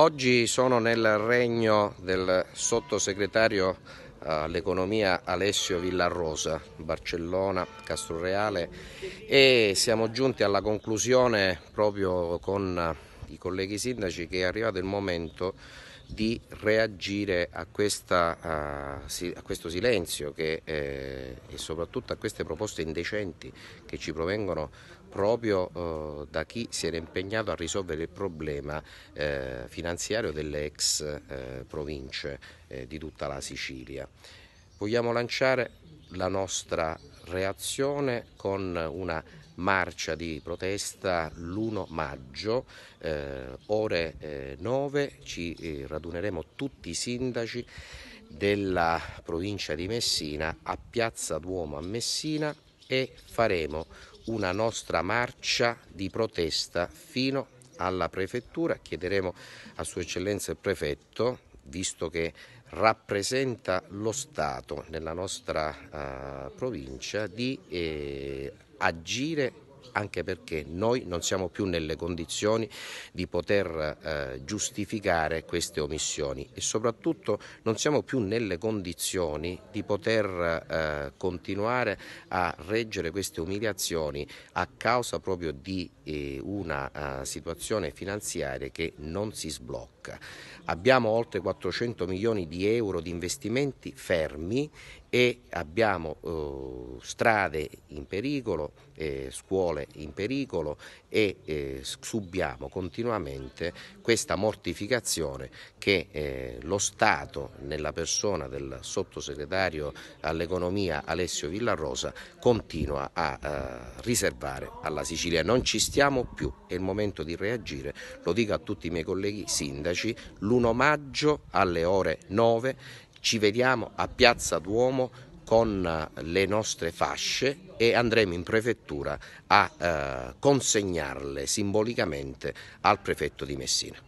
Oggi sono nel regno del sottosegretario eh, all'economia Alessio Villarrosa, Barcellona, Castroreale e siamo giunti alla conclusione proprio con eh, i colleghi sindaci che è arrivato il momento di reagire a, questa, a, a questo silenzio che, eh, e soprattutto a queste proposte indecenti che ci provengono proprio eh, da chi si era impegnato a risolvere il problema eh, finanziario delle ex eh, province eh, di tutta la Sicilia. Vogliamo lanciare la nostra reazione con una marcia di protesta l'1 maggio, eh, ore eh, 9 ci eh, raduneremo tutti i sindaci della provincia di Messina a Piazza Duomo a Messina e faremo una nostra marcia di protesta fino alla prefettura, chiederemo a Sua Eccellenza il prefetto visto che rappresenta lo Stato nella nostra eh, provincia, di eh, agire anche perché noi non siamo più nelle condizioni di poter eh, giustificare queste omissioni e soprattutto non siamo più nelle condizioni di poter eh, continuare a reggere queste umiliazioni a causa proprio di eh, una uh, situazione finanziaria che non si sblocca. Tosca. Abbiamo oltre 400 milioni di euro di investimenti fermi e abbiamo eh, strade in pericolo, eh, scuole in pericolo e eh, subiamo continuamente questa mortificazione che eh, lo Stato nella persona del sottosegretario all'economia Alessio Villarosa continua a, a eh, riservare alla Sicilia. Non ci stiamo più, è il momento di reagire, lo dico a tutti i miei colleghi sindaci Ricordiamoci l'1 maggio alle ore 9 ci vediamo a Piazza Duomo con eh, le nostre fasce e andremo in prefettura a eh, consegnarle simbolicamente al prefetto di Messina.